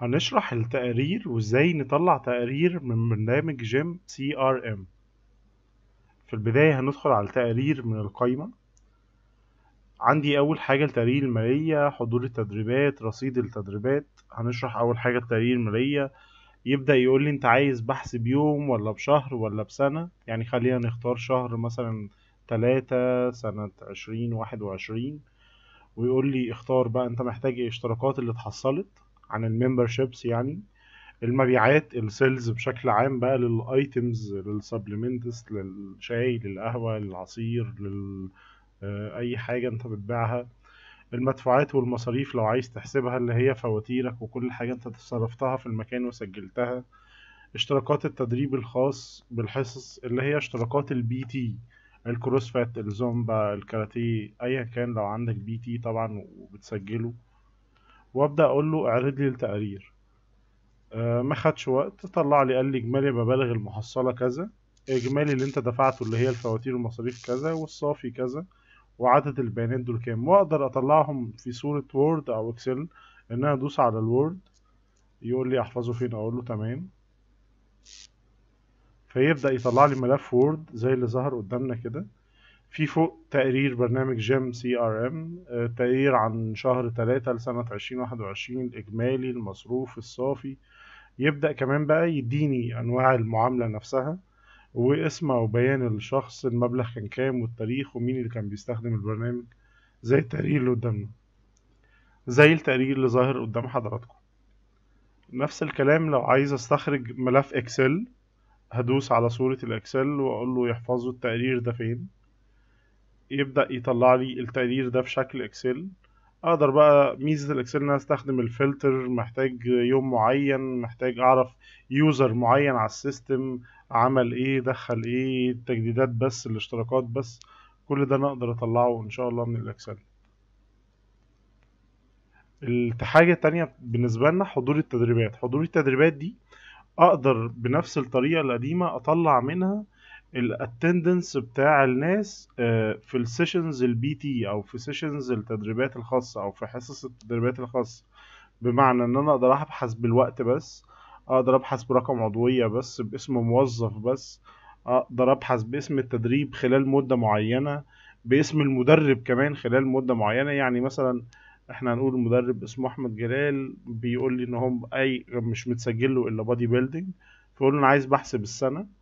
هنشرح التقارير وازاي نطلع تقارير من برنامج جيم سي ار ام في البداية هندخل على التقارير من القايمة عندي أول حاجة التقارير المالية حضور التدريبات رصيد التدريبات هنشرح أول حاجة التقارير المالية يبدأ يقول لي أنت عايز بحث بيوم ولا بشهر ولا بسنة يعني خلينا نختار شهر مثلا تلاتة سنة عشرين واحد وعشرين ويقول لي اختار بقى أنت محتاج إيه الاشتراكات اللي اتحصلت عن الممبرشيبس يعني المبيعات السيلز بشكل عام بقى للايتمز للسبلمنتس للشاي للقهوه للعصير لل آه، اي حاجه انت بتبيعها المدفوعات والمصاريف لو عايز تحسبها اللي هي فواتيرك وكل حاجه انت تصرفتها في المكان وسجلتها اشتراكات التدريب الخاص بالحصص اللي هي اشتراكات البي تي الكروسفات الزومبا الكاراتيه ايا كان لو عندك بي تي طبعا وبتسجله وابدا اقول له اعرض لي التقارير أه ما خدش وقت طلع لي قال لي اجمالي مبالغ المحصله كذا اجمالي اللي انت دفعته اللي هي الفواتير والمصاريف كذا والصافي كذا وعدد البيانات دول كام واقدر اطلعهم في صوره وورد او اكسل ان انا ادوس على الوورد يقول لي احفظه فين اقول له تمام فيبدا يطلع لي ملف وورد زي اللي ظهر قدامنا كده في فوق تقرير برنامج جيم سي ار ام تقرير عن شهر 3 لسنة 2021 الإجمالي المصروف الصافي يبدأ كمان بقى يديني أنواع المعاملة نفسها واسمه وبيان الشخص المبلغ كان كام والتاريخ ومين اللي كان بيستخدم البرنامج زي التقرير اللي قدامنا زي التقرير اللي ظاهر قدام حضراتكم نفس الكلام لو عايز استخرج ملف اكسل هدوس على صورة الاكسل واقول له يحفظوا التقرير ده فين يبدأ يطلع لي التقرير ده في شكل اكسل اقدر بقى ميزة الاكسل ان انا استخدم الفلتر محتاج يوم معين محتاج اعرف يوزر معين على السيستم عمل ايه دخل ايه التجديدات بس الاشتراكات بس كل ده انا اقدر اطلعه ان شاء الله من الاكسل الحاجة التانية بالنسبة لنا حضور التدريبات حضور التدريبات دي اقدر بنفس الطريقة القديمة اطلع منها الاتندنس بتاع الناس آه، في السيشنز البي تي او في سيشنز التدريبات الخاصه او في حصص التدريبات الخاصه بمعنى ان انا اقدر ابحث بالوقت بس اقدر ابحث برقم عضويه بس باسم موظف بس اقدر ابحث باسم التدريب خلال مده معينه باسم المدرب كمان خلال مده معينه يعني مثلا احنا هنقول المدرب اسمه احمد جلال بيقول لي ان هو اي مش متسجل له الا بادي بيلدينج فقول له انا عايز بحسب السنه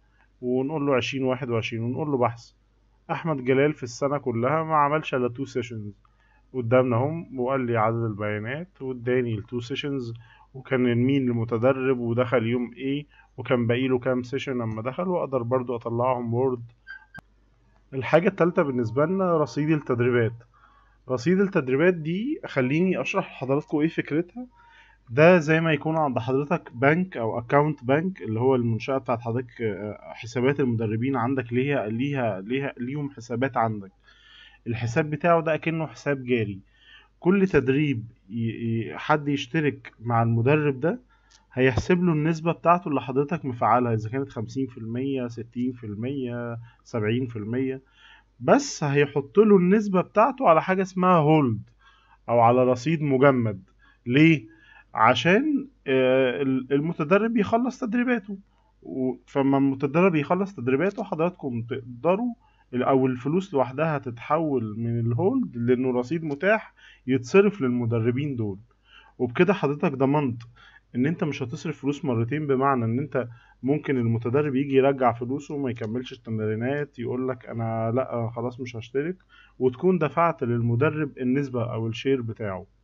ونقول له 2021 ونقول له بحث احمد جلال في السنه كلها ما عملش الا تو سيشنز قدامنا هم وقال لي عدد البيانات واداني التو سيشنز وكان مين المتدرب ودخل يوم ايه وكان باقي له كام سيشن لما دخل واقدر برضو اطلعهم وورد الحاجه الثالثه بالنسبه لنا رصيد التدريبات رصيد التدريبات دي خليني اشرح لحضراتكم ايه فكرتها ده زي ما يكون عند حضرتك بنك او اكونت بنك اللي هو المنشاه بتاعت حضرتك آه، حسابات المدربين عندك ليها ليها ليها ليهم حسابات عندك الحساب بتاعه ده اكنه حساب جاري كل تدريب حد يشترك مع المدرب ده هيحسب له النسبة بتاعته اللي حضرتك مفعلها إذا كانت خمسين 60% 70% ستين سبعين بس هيحط له النسبة بتاعته على حاجة اسمها هولد أو على رصيد مجمد ليه؟ عشان آه، المتدرب يخلص تدريباته فما المتدرب يخلص تدريباته حضراتكم تقدروا او الفلوس لوحدها تتحول من الهولد لانه رصيد متاح يتصرف للمدربين دول وبكده حضرتك ضمنت ان انت مش هتصرف فلوس مرتين بمعنى ان انت ممكن المتدرب يجي يرجع فلوسه وما يكملش التمرينات يقول لك انا لا خلاص مش هشترك وتكون دفعت للمدرب النسبه او الشير بتاعه